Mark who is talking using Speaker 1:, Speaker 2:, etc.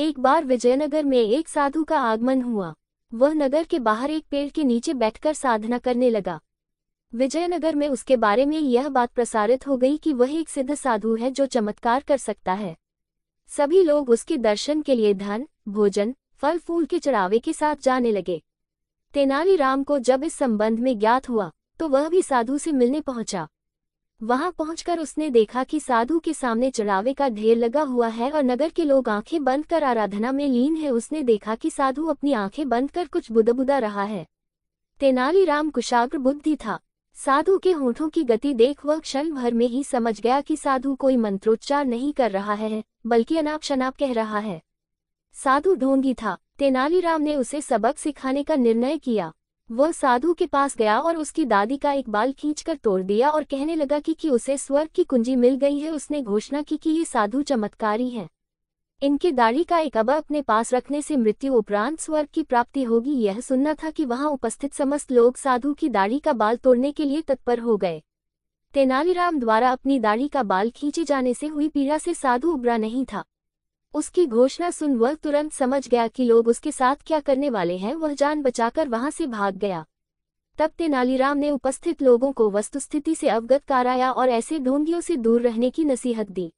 Speaker 1: एक बार विजयनगर में एक साधु का आगमन हुआ वह नगर के बाहर एक पेड़ के नीचे बैठकर साधना करने लगा विजयनगर में उसके बारे में यह बात प्रसारित हो गई कि वह एक सिद्ध साधु है जो चमत्कार कर सकता है सभी लोग उसके दर्शन के लिए धन भोजन फल फूल के चढ़ावे के साथ जाने लगे तेनालीराम को जब इस संबंध में ज्ञात हुआ तो वह भी साधु से मिलने पहुंचा वहां पहुंचकर उसने देखा कि साधु के सामने चढ़ावे का ढेर लगा हुआ है और नगर के लोग आंखें बंद कर आराधना में लीन है उसने देखा कि साधु अपनी आंखें बंद कर कुछ बुदबुदा रहा है तेनालीराम कुशाग्र बुद्धि था साधु के होठों की गति देख वह क्षण भर में ही समझ गया कि साधु कोई मंत्रोच्चार नहीं कर रहा है बल्कि अनाप शनाप कह रहा है साधु ढोंगी था तेनालीराम ने उसे सबक सिखाने का निर्णय किया वह साधु के पास गया और उसकी दादी का एक बाल खींचकर तोड़ दिया और कहने लगा कि, कि उसे स्वर्ग की कुंजी मिल गई है उसने घोषणा की कि ये साधु चमत्कारी हैं इनके दाढ़ी का एक अबा अपने पास रखने से मृत्यु उपरांत स्वर्ग की प्राप्ति होगी यह सुनना था कि वहां उपस्थित समस्त लोग साधु की दाढ़ी का बाल तोड़ने के लिए तत्पर हो गए तेनालीराम द्वारा अपनी दाढ़ी का बाल खींचे जाने से हुई पीड़ा से साधु उबरा नहीं था उसकी घोषणा सुन वह तुरंत समझ गया कि लोग उसके साथ क्या करने वाले हैं वह जान बचाकर वहां से भाग गया तब तेनालीराम ने उपस्थित लोगों को वस्तुस्थिति से अवगत कराया और ऐसे ढोंगियों से दूर रहने की नसीहत दी